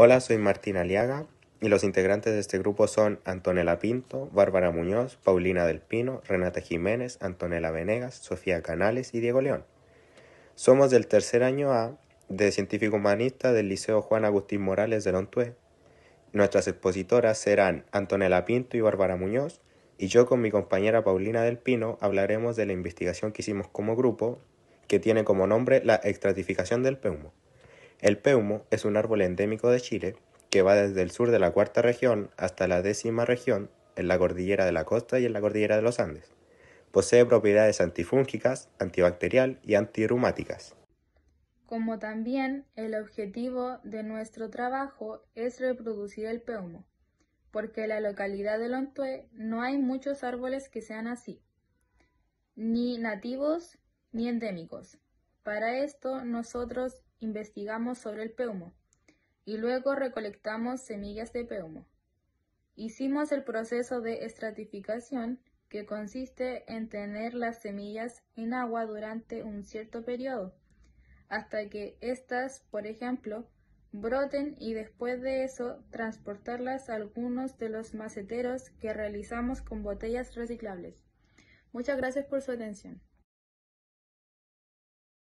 Hola, soy Martín Aliaga y los integrantes de este grupo son Antonella Pinto, Bárbara Muñoz, Paulina del Pino, Renata Jiménez, Antonella Venegas, Sofía Canales y Diego León. Somos del tercer año A de científico humanista del Liceo Juan Agustín Morales de Lontué. Nuestras expositoras serán Antonella Pinto y Bárbara Muñoz, y yo con mi compañera Paulina del Pino hablaremos de la investigación que hicimos como grupo, que tiene como nombre la extratificación del peumo. El peumo es un árbol endémico de Chile que va desde el sur de la cuarta región hasta la décima región en la cordillera de la costa y en la cordillera de los Andes. Posee propiedades antifúngicas, antibacterial y antirumáticas. Como también el objetivo de nuestro trabajo es reproducir el peumo, porque en la localidad de Lontué no hay muchos árboles que sean así, ni nativos ni endémicos. Para esto nosotros investigamos sobre el peumo y luego recolectamos semillas de peumo. Hicimos el proceso de estratificación que consiste en tener las semillas en agua durante un cierto periodo, hasta que éstas, por ejemplo, broten y después de eso transportarlas a algunos de los maceteros que realizamos con botellas reciclables. Muchas gracias por su atención.